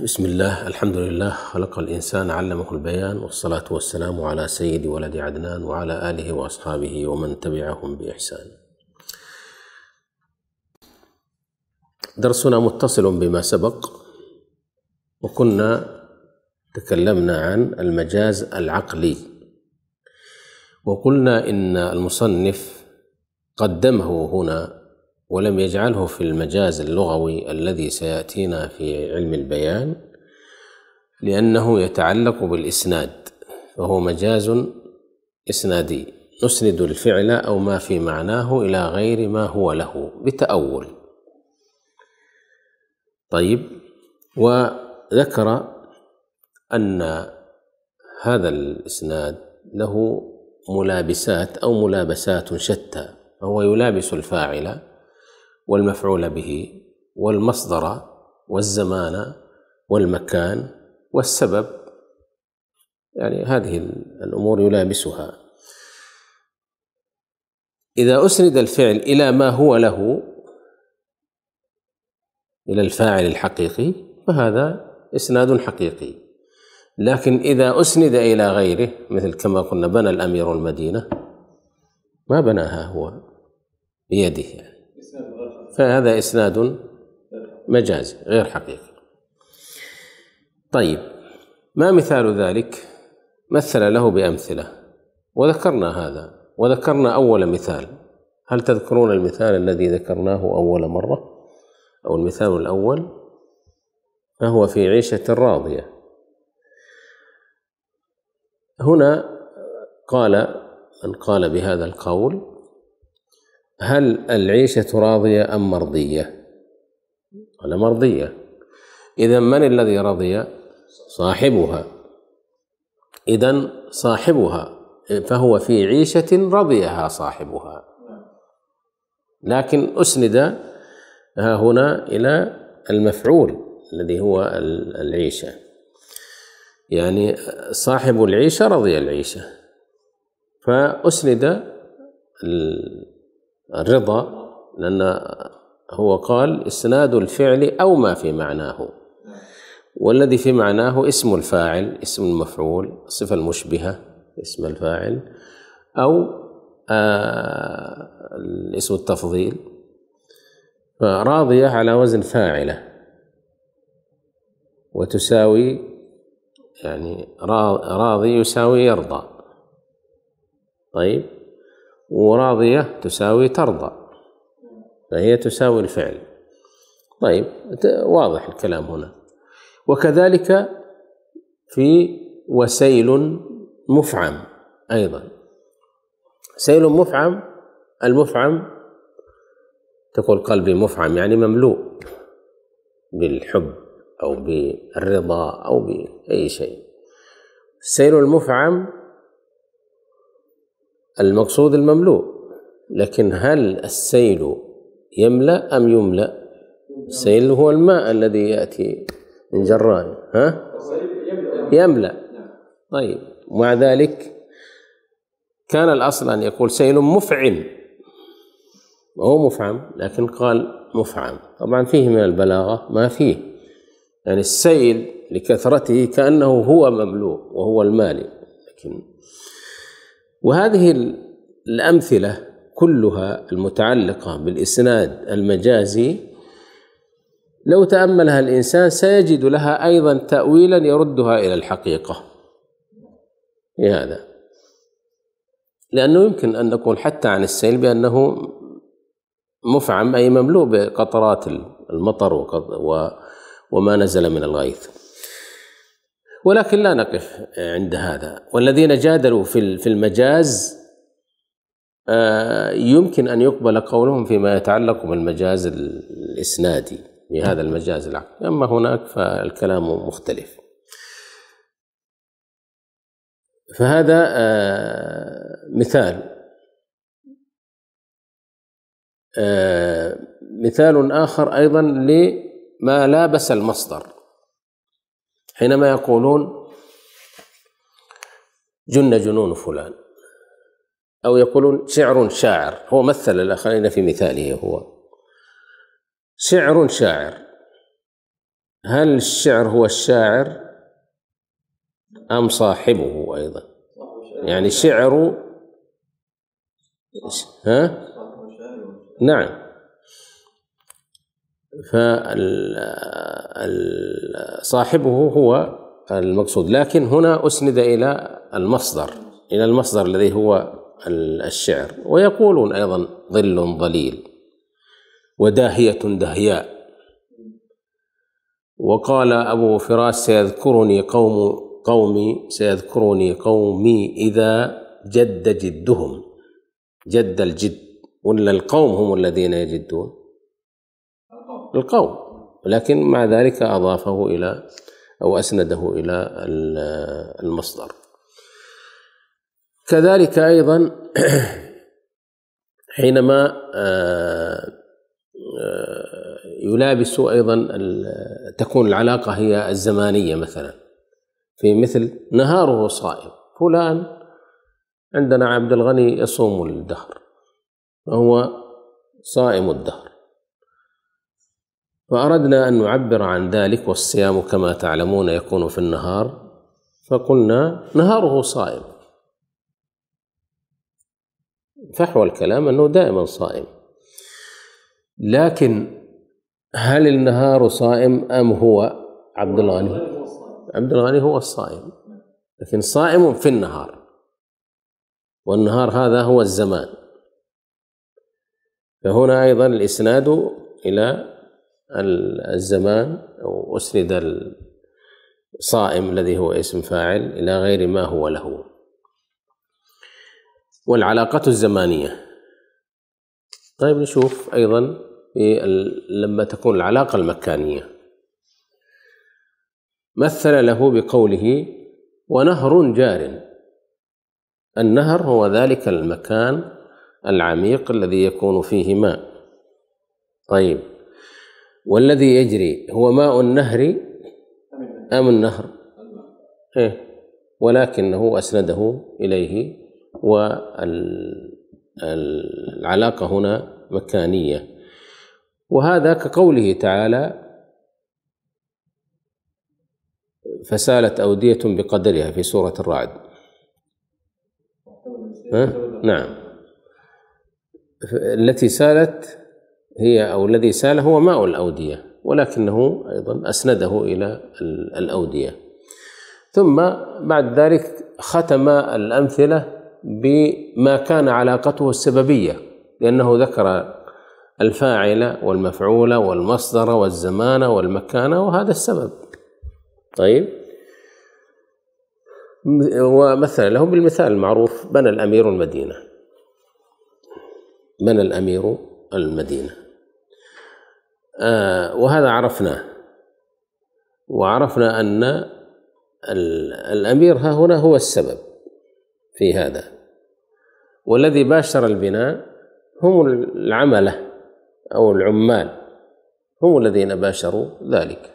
بسم الله الحمد لله خلق الإنسان علمه البيان والصلاة والسلام على سيد ولد عدنان وعلى آله وأصحابه ومن تبعهم بإحسان درسنا متصل بما سبق وكنا تكلمنا عن المجاز العقلي وقلنا إن المصنف قدمه هنا ولم يجعله في المجاز اللغوي الذي سياتينا في علم البيان لانه يتعلق بالاسناد فهو مجاز اسنادي نسند الفعل او ما في معناه الى غير ما هو له بتاول طيب وذكر ان هذا الاسناد له ملابسات او ملابسات شتى فهو يلابس الفاعل والمفعول به والمصدر والزمان والمكان والسبب يعني هذه الامور يلامسها اذا اسند الفعل الى ما هو له الى الفاعل الحقيقي فهذا اسناد حقيقي لكن اذا اسند الى غيره مثل كما قلنا بنى الامير المدينه ما بناها هو بيده يعني فهذا إسناد مجازي غير حقيقي طيب ما مثال ذلك مثل له بأمثلة وذكرنا هذا وذكرنا أول مثال هل تذكرون المثال الذي ذكرناه أول مرة أو المثال الأول فهو في عيشة راضية هنا قال من قال بهذا القول هل العيشة راضية أم مرضية؟ قال مرضية إذا من الذي رضي؟ صاحبها إذا صاحبها فهو في عيشة رضيها صاحبها لكن أسند ها هنا إلى المفعول الذي هو العيشة يعني صاحب العيشة رضي العيشة فأسند الرضا لأن هو قال إسناد الفعل أو ما في معناه والذي في معناه اسم الفاعل اسم المفعول الصفة المشبهة اسم الفاعل أو آه اسم التفضيل فراضية على وزن فاعلة وتساوي يعني راضي يساوي يرضى طيب وراضية تساوي ترضى فهي تساوي الفعل طيب واضح الكلام هنا وكذلك في وسيل مفعم أيضا سيل مفعم المفعم تقول قلبي مفعم يعني مملوء بالحب أو بالرضا أو بأي شيء سيل المفعم المقصود المملوء لكن هل السيل يملأ أم يملأ السيل هو الماء الذي يأتي من جران ها يملأ طيب مع ذلك كان الأصل أن يقول سيل مفعم هو مفعم لكن قال مفعم طبعا فيه من البلاغة ما فيه يعني السيل لكثرته كأنه هو مملوء وهو المالي لكن وهذه الأمثلة كلها المتعلقة بالإسناد المجازي لو تأملها الإنسان سيجد لها أيضا تأويلا يردها إلى الحقيقة في هذا لأنه يمكن أن نقول حتى عن السيل بأنه مفعم أي مملوء بقطرات المطر وما نزل من الغيث ولكن لا نقف عند هذا والذين جادلوا في في المجاز آه، يمكن ان يقبل قولهم فيما يتعلق بالمجاز الاسنادي بهذا المجاز العقلي اما هناك فالكلام مختلف فهذا آه، مثال آه، مثال اخر ايضا لما لابس المصدر حينما يقولون جن جنون فلان أو يقولون شعر شاعر هو مثل الآخرين في مثاله هو شعر شاعر هل الشعر هو الشاعر أم صاحبه أيضا يعني شعر ها نعم فصاحبه هو المقصود لكن هنا أسند إلى المصدر إلى المصدر الذي هو الشعر ويقولون أيضا ظل ظليل وداهية دهياء وقال أبو فراس سيذكرني قوم قومي سيذكرني قومي إذا جد جدهم جد الجد ولا القوم هم الذين يجدون القول ولكن مع ذلك أضافه إلى أو أسنده إلى المصدر كذلك أيضا حينما آه، آه، يلابس أيضا تكون العلاقة هي الزمانية مثلا في مثل نهاره صائم فلان عندنا عبد الغني يصوم الدهر فهو صائم الدهر فأردنا أن نعبر عن ذلك والصيام كما تعلمون يكون في النهار فقلنا نهاره صائم فحوى الكلام أنه دائما صائم لكن هل النهار صائم أم هو عبد الغني عبد الغني هو الصائم لكن صائم في النهار والنهار هذا هو الزمان فهنا أيضا الإسناد إلى الزمان أو أسند الصائم الذي هو اسم فاعل إلى غير ما هو له والعلاقات الزمانية طيب نشوف أيضا لما تكون العلاقة المكانية مثل له بقوله ونهر جار النهر هو ذلك المكان العميق الذي يكون فيه ماء طيب والذي يجري هو ماء النهر أم النهر إيه ولكنه أسنده إليه والعلاقة هنا مكانية وهذا كقوله تعالى فسالت أودية بقدرها في سورة الرعد نعم التي سالت هي أو الذي سال هو ماء الأودية ولكنه أيضا أسنده إلى الأودية ثم بعد ذلك ختم الأمثلة بما كان علاقته السببية لأنه ذكر الفاعل والمفعول والمصدر والزمان والمكان وهذا السبب طيب ومثل له بالمثال المعروف بنى الأمير المدينة بنى الأمير المدينة آه، وهذا عرفناه وعرفنا أن الأمير ها هنا هو السبب في هذا والذي باشر البناء هم العملة أو العمال هم الذين باشروا ذلك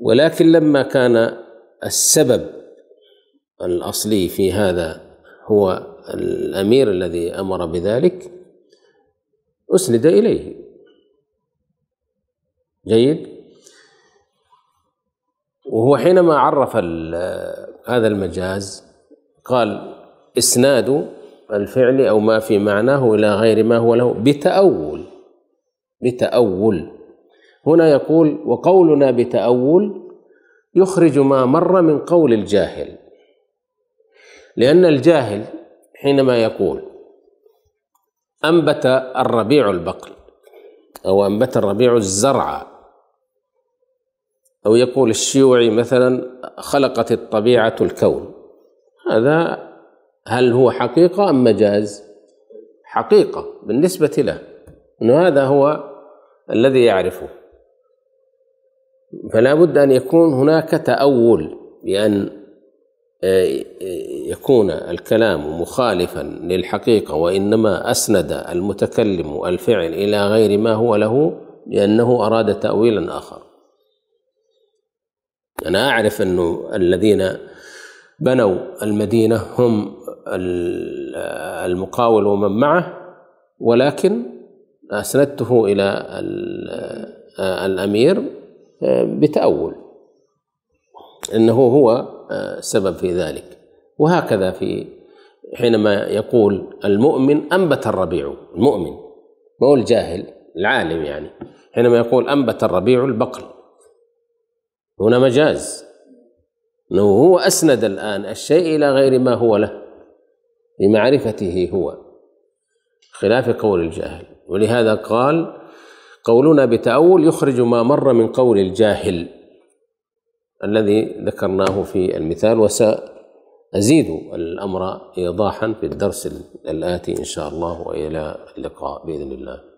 ولكن لما كان السبب الأصلي في هذا هو الأمير الذي أمر بذلك أسند إليه جيد وهو حينما عرف هذا المجاز قال اسناد الفعل او ما في معناه الى غير ما هو له بتأول بتأول هنا يقول وقولنا بتأول يخرج ما مر من قول الجاهل لأن الجاهل حينما يقول أنبت الربيع البقل أو أنبت الربيع الزرع أو يقول الشيوعي مثلا خلقت الطبيعة الكون هذا هل هو حقيقة أم مجاز حقيقة بالنسبة له أن هذا هو الذي يعرفه فلا بد أن يكون هناك تأول بأن آه، يكون الكلام مخالفا للحقيقة وإنما أسند المتكلم الفعل إلى غير ما هو له لأنه أراد تأويلا آخر أنا أعرف أنه الذين بنوا المدينة هم المقاول ومن معه ولكن أسندته إلى الأمير بتأول أنه هو سبب في ذلك وهكذا في حينما يقول المؤمن أنبت الربيع المؤمن ما هو الجاهل العالم يعني حينما يقول أنبت الربيع البقر هنا مجاز انه هو اسند الان الشيء الى غير ما هو له لمعرفته هو خلاف قول الجاهل ولهذا قال قولنا بتأول يخرج ما مر من قول الجاهل الذي ذكرناه في المثال وسأزيد الأمر إيضاحا في الدرس الآتي إن شاء الله وإلى اللقاء بإذن الله